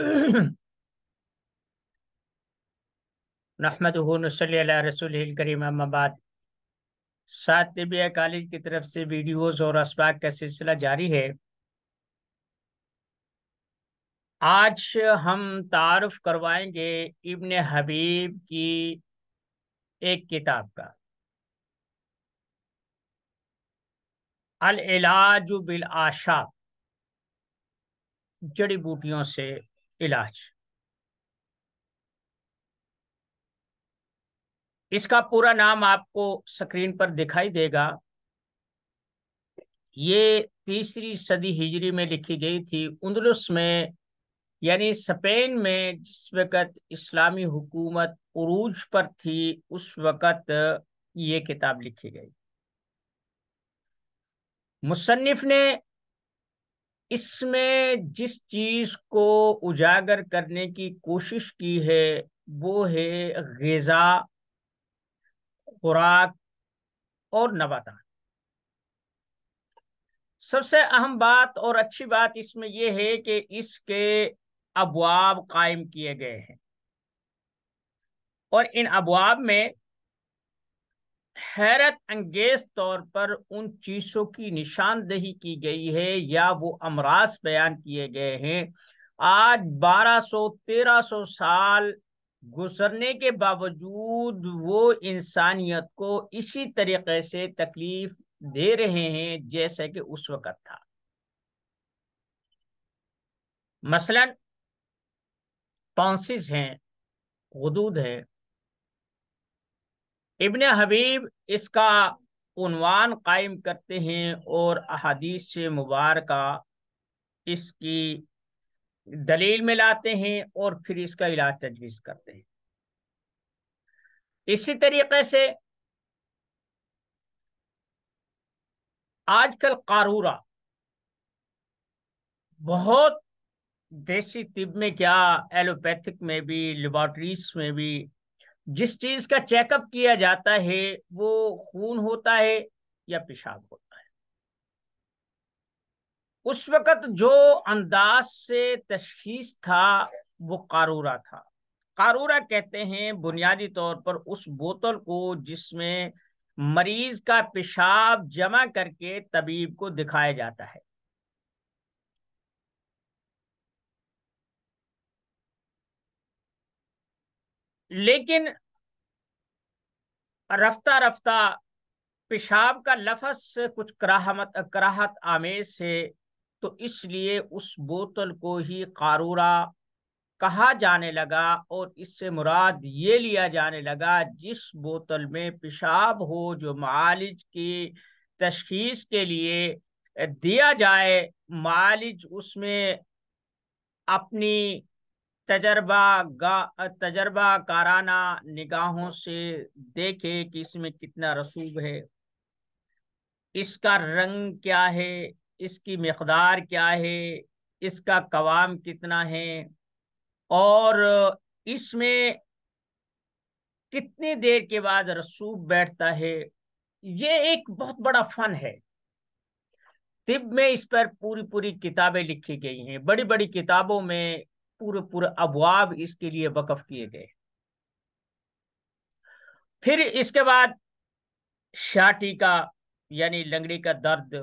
नहमद रसूल करीम अहमाबाद सात तबिया कॉलेज की तरफ से वीडियोस और इसबाक का सिलसिला जारी है आज हम तारफ करवाएंगे इबन हबीब की एक किताब का अल इलाज बिल आशा जड़ी बूटियों से इलाज इसका पूरा नाम आपको स्क्रीन पर दिखाई देगा ये तीसरी सदी हिजरी में लिखी गई थी उन्दलुस में यानी स्पेन में जिस वक़्त इस्लामी हुकूमत उरूज पर थी उस वक़्त ये किताब लिखी गई मुसन्फ ने इसमें जिस चीज को उजागर करने की कोशिश की है वो है गजा खुराक और नबाता सबसे अहम बात और अच्छी बात इसमें यह है कि इसके अबवाब कायम किए गए हैं और इन अबवाब में हैरत अंगेज तौर पर उन चीज़ों की निशानदेही की गई है या वो अमराज बयान किए गए हैं आज 1200-1300 साल गुजरने के बावजूद वो इंसानियत को इसी तरीके से तकलीफ दे रहे हैं जैसे कि उस वक़्त था मसलन पॉन्सिस हैं हदूद हैं इबन हबीब इसका उनवान कायम करते हैं और अहदीस से मुबारक इसकी दलील में लाते हैं और फिर इसका इलाज तजवीज़ करते हैं इसी तरीके से आजकल कारूरा बहुत देसी तिब में क्या एलोपैथिक में भी लेबॉर्ट्रीज में भी जिस चीज का चेकअप किया जाता है वो खून होता है या पेशाब होता है उस वक़्त जो अंदाज से तशखीस था वो कारूरा था कारूरा कहते हैं बुनियादी तौर पर उस बोतल को जिसमें मरीज का पेशाब जमा करके तबीब को दिखाया जाता है लेकिन रफ्ता रफ्ता पेशाब का लफज कुछ कराहमत कराहत आमेज है तो इसलिए उस बोतल को ही कारूरा कहा जाने लगा और इससे मुराद ये लिया जाने लगा जिस बोतल में पेशाब हो जो मालिज की तशखीस के लिए दिया जाए मालिज उसमें अपनी तजर्बा तजर्बा काराना निगाहों से देखे कि इसमें कितना रसूब है इसका रंग क्या है इसकी मकदार क्या है इसका कवाम कितना है और इसमें कितनी देर के बाद रसूब बैठता है ये एक बहुत बड़ा फन है तिब में इस पर पूरी पूरी किताबें लिखी गई हैं बड़ी बड़ी किताबों में पूरे पूरे अबवाब इसके लिए वकफ किए गए फिर इसके बाद शाटी का यानी लंगड़ी का दर्द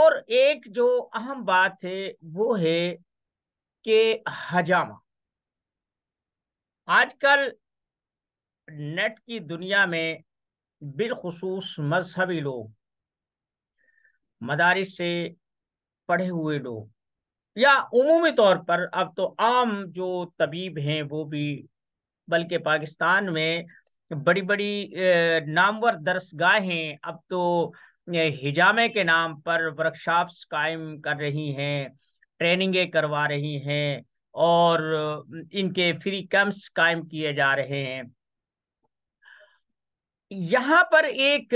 और एक जो अहम बात है वो है कि हजामा आजकल नेट की दुनिया में बिलखसूस मजहबी लोग मदारिस से पढ़े हुए लोग या उमूमी तौर पर अब तो आम जो तबीब हैं वो भी बल्कि पाकिस्तान में बड़ी बड़ी नामवर दरसगाहें अब तो हिजामे के नाम पर वर्कशॉप्स कायम कर रही हैं ट्रेनिंगें करवा रही हैं और इनके फ्री कैंप्स कायम किए जा रहे हैं यहाँ पर एक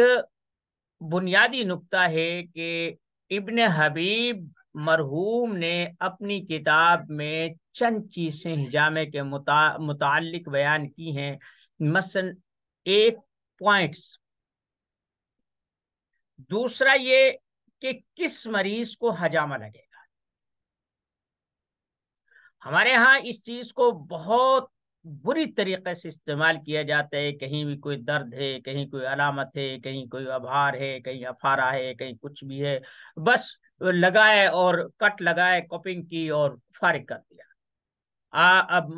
बुनियादी नुक्ता है कि इब्न हबीब मरहूम ने अपनी किताब में चंद चीज़ें हिजामे के मुतालिक बयान की हैं मसन एक पॉइंट्स दूसरा ये कि किस मरीज को हजामा लगेगा हमारे यहाँ इस चीज़ को बहुत बुरी तरीके से इस्तेमाल किया जाता है कहीं भी कोई दर्द है कहीं कोई अलामत है कहीं कोई आभार है कहीं अफारा है कहीं कुछ भी है बस लगाए और कट लगाए कॉपिंग की और फारिग कर दिया आ, अब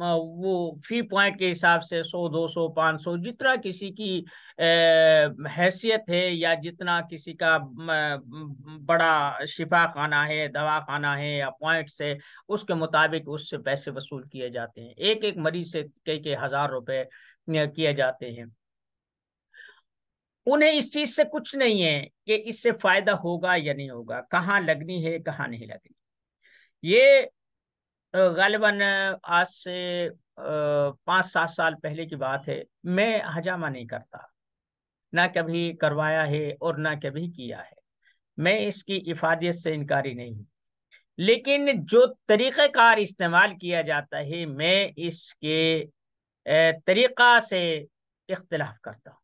वो फी पॉइंट के हिसाब से सौ दो सौ पाँच सौ जितना किसी की हैसियत है या जितना किसी का बड़ा शिफा खाना है दवा खाना है या पॉइंट्स है उसके मुताबिक उससे पैसे वसूल किए जाते हैं एक एक मरीज से कई कई हज़ार रुपए किए जाते हैं उन्हें इस चीज से कुछ नहीं है कि इससे फायदा होगा या नहीं होगा कहाँ लगनी है कहाँ नहीं लगनी ये गालिबन आज से पाँच सात साल पहले की बात है मैं हजामा नहीं करता ना कभी करवाया है और ना कभी किया है मैं इसकी इफादियत से इनकारी नहीं हूँ लेकिन जो तरीक़ार इस्तेमाल किया जाता है मैं इसके तरीक़ा से इख्तलाफ करता हूँ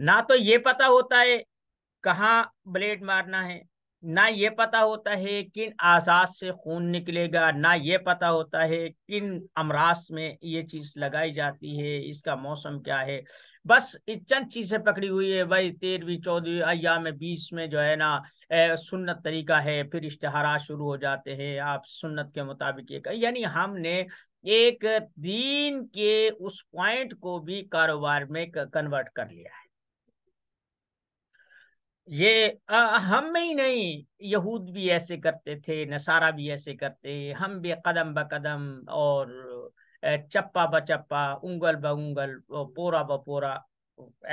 ना तो ये पता होता है कहाँ ब्लेड मारना है ना ये पता होता है किन आजाद से खून निकलेगा ना ये पता होता है किन अमराज में ये चीज लगाई जाती है इसका मौसम क्या है बस चंद चीजें पकड़ी हुई है भाई तेरहवीं चौदहवीं अया में बीस में जो है ना सुन्नत तरीका है फिर इश्तहारा शुरू हो जाते हैं आप सुन्नत के मुताबिक ये यानी हमने एक दीन के उस पॉइंट को भी कारोबार में कन्वर्ट कर लिया है ये आ, हम में ही नहीं यहूद भी ऐसे करते थे नसारा भी ऐसे करते हम भी कदम ब कदम और चप्पा ब चप्पा उंगल ब उंगल पोरा ब पोरा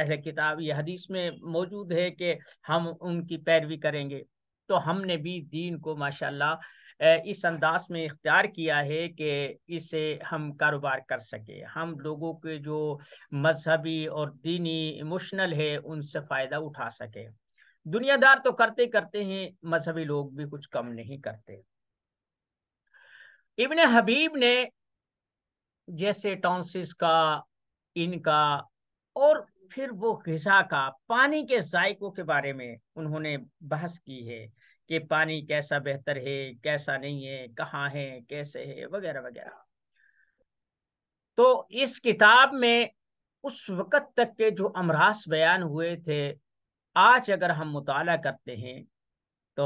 ऐसे किताब ये हदीस में मौजूद है कि हम उनकी पैरवी करेंगे तो हमने भी दीन को माशाल्लाह इस अंदाज में इख्तियार किया है कि इसे हम कारोबार कर सके हम लोगों के जो मजहबी और दीनी इमोशनल है उनसे फ़ायदा उठा सके दुनियादार तो करते करते हैं मजहबी लोग भी कुछ कम नहीं करते इबन हबीब ने जैसे टॉन्सिस का इनका और फिर वो गजा का पानी के जायकों के बारे में उन्होंने बहस की है कि पानी कैसा बेहतर है कैसा नहीं है कहाँ है कैसे है वगैरह वगैरह तो इस किताब में उस वक़्त तक के जो अमराज बयान हुए थे आज अगर हम मुताल करते हैं तो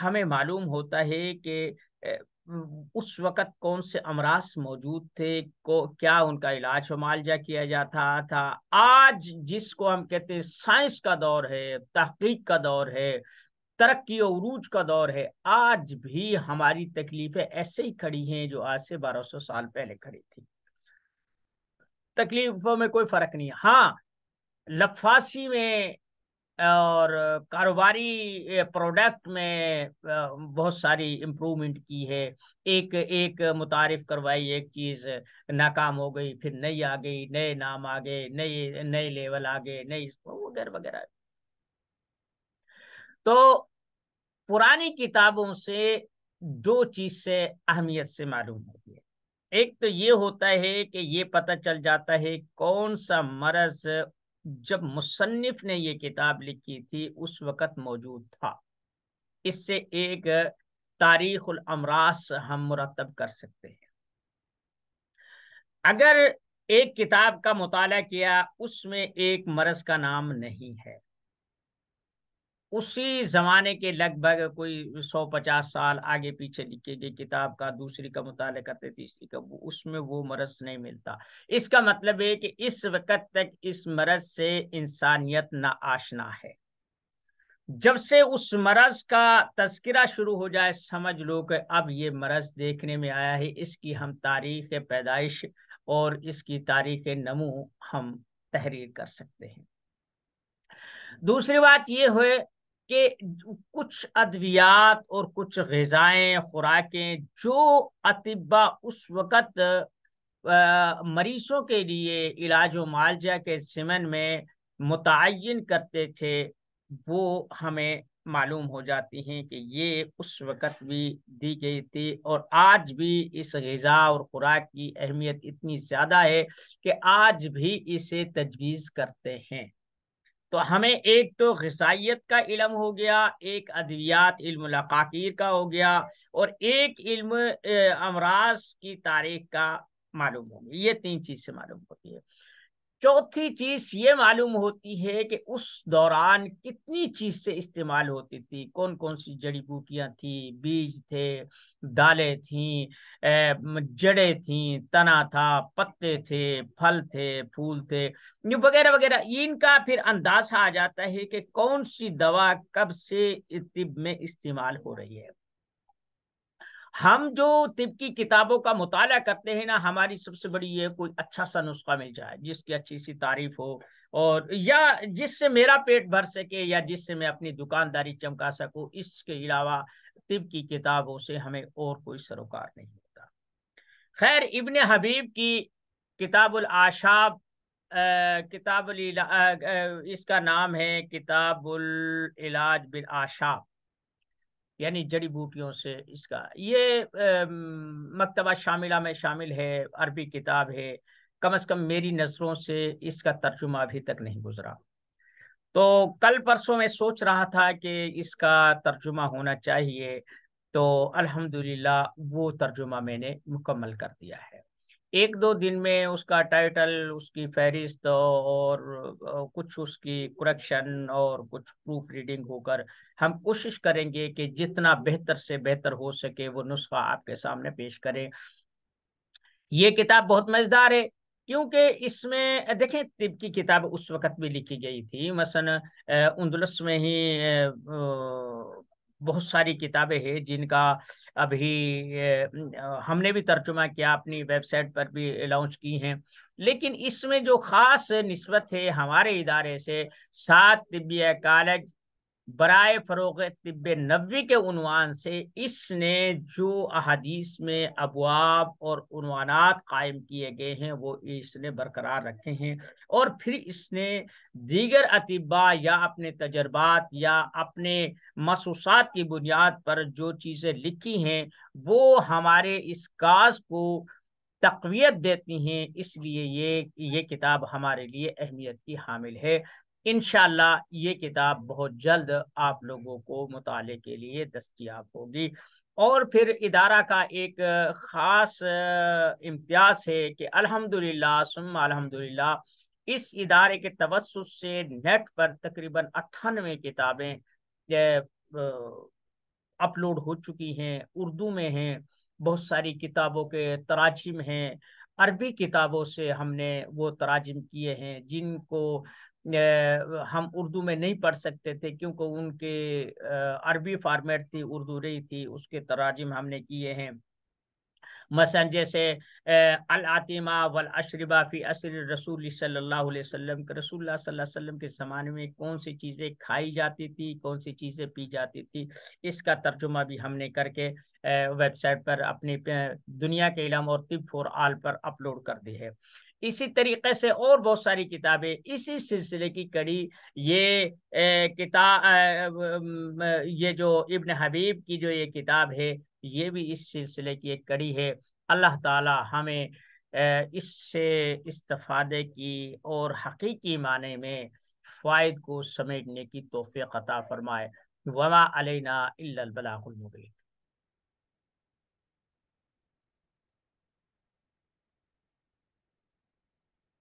हमें मालूम होता है कि उस वक़्त कौन से अमराज मौजूद थे को क्या उनका इलाज व मालजा किया जाता था आज जिसको हम कहते हैं साइंस का दौर है तहकीक का दौर है तरक्की और का दौर है आज भी हमारी तकलीफें ऐसे ही खड़ी हैं जो आज से 1200 साल पहले खड़ी थी तकलीफों में कोई फर्क नहीं हाँ लफासी में और कारोबारी प्रोडक्ट में बहुत सारी इम्प्रूवमेंट की है एक एक मुतारफ करवाई एक चीज़ नाकाम हो गई फिर नई आ गई नए नाम आ गए नए नए लेवल आ गए नई वगैरह वगैरह तो पुरानी किताबों से दो चीज़ से अहमियत से मालूम होती है एक तो ये होता है कि ये पता चल जाता है कौन सा मरज़ जब मुसन्फ ने यह किताब लिखी थी उस वक़्त मौजूद था इससे एक तारीख अमराज हम मुरतब कर सकते हैं अगर एक किताब का मुताल किया उसमें एक मरज का नाम नहीं है उसी जमाने के लगभग कोई सौ पचास साल आगे पीछे लिखी गई किताब का दूसरी का मुताल करते तीसरी का उसमें वो मरज नहीं मिलता इसका मतलब है कि इस वक्त तक इस मरज से इंसानियत ना आशना है जब से उस मरज का तस्करा शुरू हो जाए समझ लो कि अब ये मरज देखने में आया है इसकी हम तारीख पैदाइश और इसकी तारीख नमू हम तहरीर कर सकते हैं दूसरी बात ये हुए कि कुछ अद्वियात और कुछ गज़ाएँ खुराकें जो अतिबा उस वक़्त मरीजों के लिए इलाज मालजा के सिमन में मुतन करते थे वो हमें मालूम हो जाती हैं कि ये उस वक़्त भी दी गई थी और आज भी इस गज़ा और खुराक की अहमियत इतनी ज़्यादा है कि आज भी इसे तजवीज़ करते हैं तो हमें एक तो गसाइत का इलम हो गया एक अद्वियात इल्म लकाकीर का हो गया और एक इल्म अमराज की तारीख का मालूम हो गया ये तीन चीज से मालूम होती है चौथी चीज ये मालूम होती है कि उस दौरान कितनी चीज से इस्तेमाल होती थी कौन कौन सी जड़ी बूटियां थी बीज थे दालें थी जड़े थी तना था पत्ते थे फल थे फूल थे वगैरह वगैरह इनका फिर अंदाजा आ जाता है कि कौन सी दवा कब से तिब में इस्तेमाल हो रही है हम जो तिब की किताबों का मुताला करते हैं ना हमारी सबसे बड़ी ये कोई अच्छा सा नुस्खा मिल जाए जिसकी अच्छी सी तारीफ हो और या जिससे मेरा पेट भर सके या जिससे मैं अपनी दुकानदारी चमका सकूँ इसके अलावा तिब की किताबों से हमें और कोई सरोकार नहीं होता खैर इबन हबीब की किताबुल आशाब किताबुल इसका नाम है किताबुल इलाज बिल आशाब यानी जड़ी बूटियों से इसका ये मकतबा शामिला में शामिल है अरबी किताब है कम अज कम मेरी नज़रों से इसका तर्जुमा अभी तक नहीं गुजरा तो कल परसों में सोच रहा था कि इसका तर्जुमा होना चाहिए तो अल्हम्दुलिल्लाह वो तर्जुमा मैंने मुकम्मल कर दिया है एक दो दिन में उसका टाइटल उसकी फहरिस्त और कुछ उसकी करेक्शन और कुछ प्रूफ रीडिंग होकर हम कोशिश करेंगे कि जितना बेहतर से बेहतर हो सके वो नुस्खा आपके सामने पेश करें ये किताब बहुत मज़ेदार है क्योंकि इसमें देखें तिब की किताब उस वक़्त भी लिखी गई थी मसन उन्दुलस में ही बहुत सारी किताबें हैं जिनका अभी हमने भी तर्जुमा किया अपनी वेबसाइट पर भी लॉन्च की हैं लेकिन इसमें जो ख़ास नस्बत है हमारे इदारे से सात तिबिया कॉलेज बरए फ़रोग तब नबी के उनवान से इसने जो अदीस में अबाब और उनवानात कायम किए गए हैं वो इसने बरकरार रखे हैं और फिर इसने दीगर अतबा या अपने तजर्बात या अपने मसूसात की बुनियाद पर जो चीज़ें लिखी हैं वो हमारे इस काज को तकवीत देती हैं इसलिए ये ये किताब हमारे लिए अहमियत की हामिल है इन ये किताब बहुत जल्द आप लोगों को मुताले के लिए दस्तियाब होगी और फिर इदारा का एक ख़ास इम्तियाज़ है कि अलहमदिल्ला सुम अलहमदिल्ला इस इदारे के तवसुस से नेट पर तकरीबन अट्ठानवे किताबें अपलोड हो चुकी हैं उर्दू में हैं बहुत सारी किताबों के तराजिम हैं अरबी किताबों से हमने वो तराजिम किए हैं जिनको हम उर्दू में नहीं पढ़ सकते थे क्योंकि उनके अरबी फार्मेट थी उर्दू रही थी उसके तराजिम हमने किए हैं मसन जैसे अल आतिमा वल अशरबा फ़ी असर रसूल सल्लल्लाहु अलैहि वसल्लम के रसूल वसल्लम के ज़माने में कौन सी चीज़ें खाई जाती थी कौन सी चीज़ें पी जाती थी इसका तर्जुमा भी हमने करके वेबसाइट पर अपनी दुनिया के इलाम और तिब फॉर आल पर अपलोड कर दी है इसी तरीके से और बहुत सारी किताबें इसी सिलसिले की कड़ी ये किताब ये जो इब्न हबीब की जो ये किताब है ये भी इस सिलसिले की एक कड़ी है अल्लाह ताला हमें इससे इस्तफादे की और हकीकी माने में फ़ायद को समेटने की तोफ़ी अता फ़रमाए वमा अलैना इल्लल बलागुल मुबीन